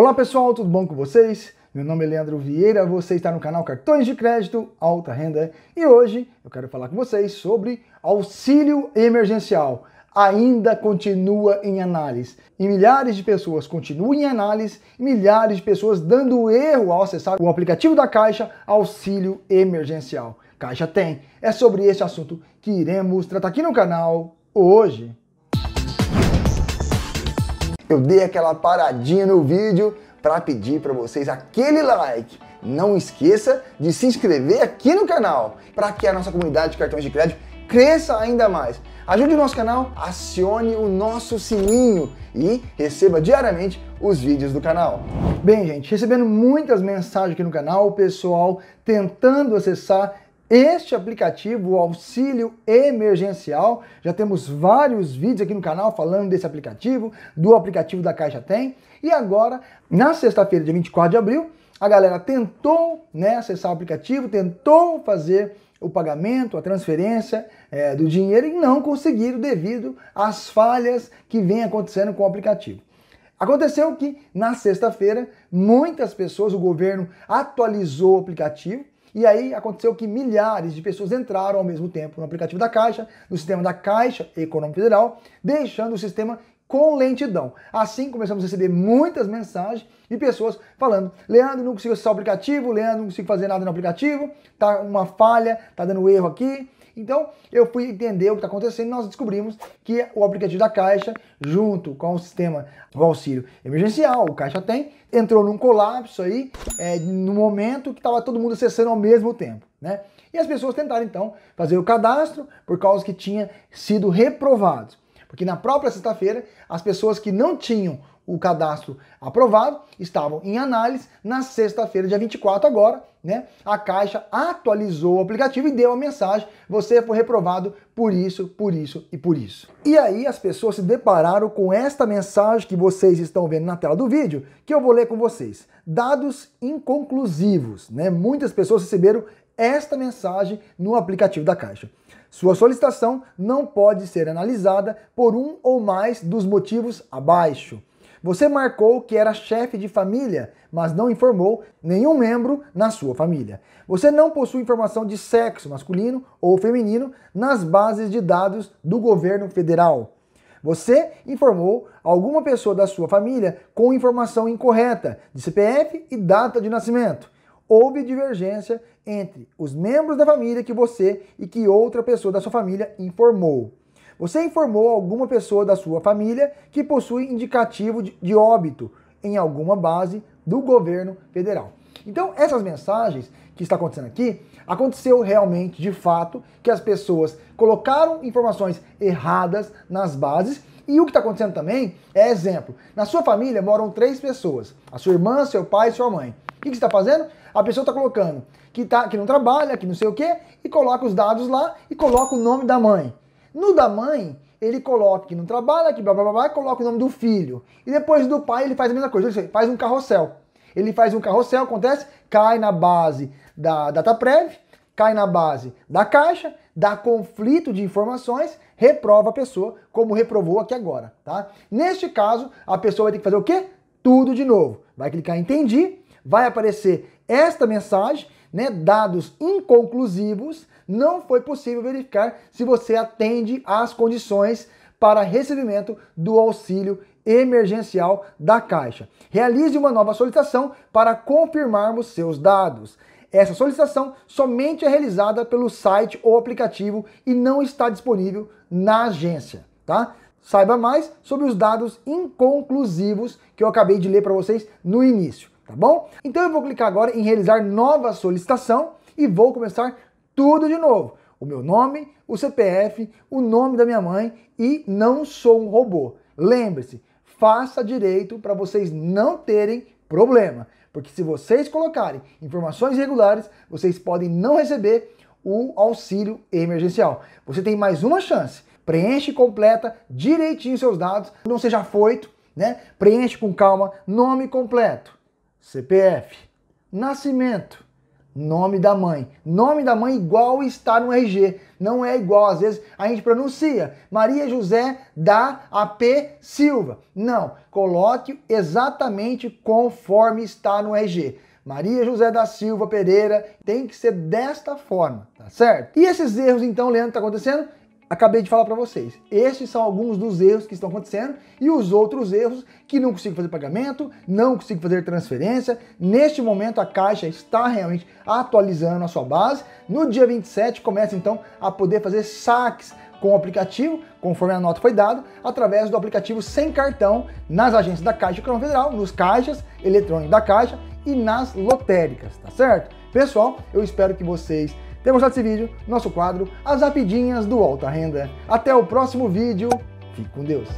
Olá pessoal, tudo bom com vocês? Meu nome é Leandro Vieira, você está no canal Cartões de Crédito Alta Renda e hoje eu quero falar com vocês sobre auxílio emergencial. Ainda continua em análise. E milhares de pessoas continuam em análise, milhares de pessoas dando erro ao acessar o aplicativo da Caixa Auxílio Emergencial. Caixa tem. É sobre esse assunto que iremos tratar aqui no canal hoje eu dei aquela paradinha no vídeo para pedir para vocês aquele like. Não esqueça de se inscrever aqui no canal para que a nossa comunidade de cartões de crédito cresça ainda mais. Ajude o nosso canal, acione o nosso sininho e receba diariamente os vídeos do canal. Bem, gente, recebendo muitas mensagens aqui no canal, o pessoal tentando acessar este aplicativo, o auxílio emergencial. Já temos vários vídeos aqui no canal falando desse aplicativo, do aplicativo da Caixa Tem. E agora, na sexta-feira, dia 24 de abril, a galera tentou né, acessar o aplicativo, tentou fazer o pagamento, a transferência é, do dinheiro e não conseguiram devido às falhas que vem acontecendo com o aplicativo. Aconteceu que na sexta-feira muitas pessoas, o governo atualizou o aplicativo e aí aconteceu que milhares de pessoas entraram ao mesmo tempo no aplicativo da Caixa, no sistema da Caixa Econômica Federal, deixando o sistema com lentidão. Assim começamos a receber muitas mensagens e pessoas falando: Leandro, não consigo acessar o aplicativo, Leandro, não consigo fazer nada no aplicativo, tá uma falha, tá dando erro aqui. Então, eu fui entender o que está acontecendo e nós descobrimos que o aplicativo da Caixa, junto com o sistema do auxílio emergencial, o Caixa tem, entrou num colapso aí, é, no momento que estava todo mundo acessando ao mesmo tempo, né? E as pessoas tentaram, então, fazer o cadastro, por causa que tinha sido reprovado. Porque na própria sexta-feira, as pessoas que não tinham o cadastro aprovado estavam em análise. Na sexta-feira, dia 24, agora, né? A Caixa atualizou o aplicativo e deu a mensagem: você foi reprovado por isso, por isso e por isso. E aí as pessoas se depararam com esta mensagem que vocês estão vendo na tela do vídeo, que eu vou ler com vocês. Dados inconclusivos, né? Muitas pessoas receberam esta mensagem no aplicativo da Caixa. Sua solicitação não pode ser analisada por um ou mais dos motivos abaixo. Você marcou que era chefe de família, mas não informou nenhum membro na sua família. Você não possui informação de sexo masculino ou feminino nas bases de dados do governo federal. Você informou alguma pessoa da sua família com informação incorreta de CPF e data de nascimento houve divergência entre os membros da família que você e que outra pessoa da sua família informou. Você informou alguma pessoa da sua família que possui indicativo de óbito em alguma base do governo federal. Então, essas mensagens que está acontecendo aqui, aconteceu realmente, de fato, que as pessoas colocaram informações erradas nas bases. E o que está acontecendo também é exemplo. Na sua família moram três pessoas: a sua irmã, seu pai e sua mãe. O que, que você está fazendo? A pessoa está colocando que, tá, que não trabalha, que não sei o quê, e coloca os dados lá e coloca o nome da mãe. No da mãe, ele coloca que não trabalha, que blá blá blá, blá coloca o nome do filho. E depois do pai, ele faz a mesma coisa, ele faz um carrossel. Ele faz um carrossel, acontece, cai na base da data prévia, cai na base da caixa, dá conflito de informações, reprova a pessoa, como reprovou aqui agora, tá? Neste caso, a pessoa vai ter que fazer o quê? Tudo de novo. Vai clicar em entendi, vai aparecer esta mensagem, né, dados inconclusivos, não foi possível verificar se você atende às condições para recebimento do auxílio emergencial da Caixa. Realize uma nova solicitação para confirmarmos seus dados. Essa solicitação somente é realizada pelo site ou aplicativo e não está disponível na agência, tá? Saiba mais sobre os dados inconclusivos que eu acabei de ler para vocês no início tá bom? Então eu vou clicar agora em realizar nova solicitação e vou começar tudo de novo. O meu nome, o CPF, o nome da minha mãe e não sou um robô. Lembre-se, faça direito para vocês não terem problema, porque se vocês colocarem informações irregulares, vocês podem não receber o auxílio emergencial. Você tem mais uma chance. Preenche e completa direitinho seus dados, não seja afoito, né? Preenche com calma, nome completo, CPF, nascimento, nome da mãe. Nome da mãe igual está no RG, não é igual. Às vezes a gente pronuncia Maria José da AP Silva. Não, coloque exatamente conforme está no RG. Maria José da Silva Pereira tem que ser desta forma, tá certo? E esses erros então, Leandro, tá acontecendo? acabei de falar para vocês. Estes são alguns dos erros que estão acontecendo e os outros erros que não consigo fazer pagamento, não consigo fazer transferência. Neste momento a Caixa está realmente atualizando a sua base. No dia 27 começa então a poder fazer saques com o aplicativo, conforme a nota foi dada, através do aplicativo sem cartão nas agências da Caixa Econômica Federal, nos caixas eletrônicos da Caixa e nas lotéricas, tá certo? Pessoal, eu espero que vocês temos já esse vídeo, nosso quadro As Rapidinhas do Alta Renda. Até o próximo vídeo, fique com Deus!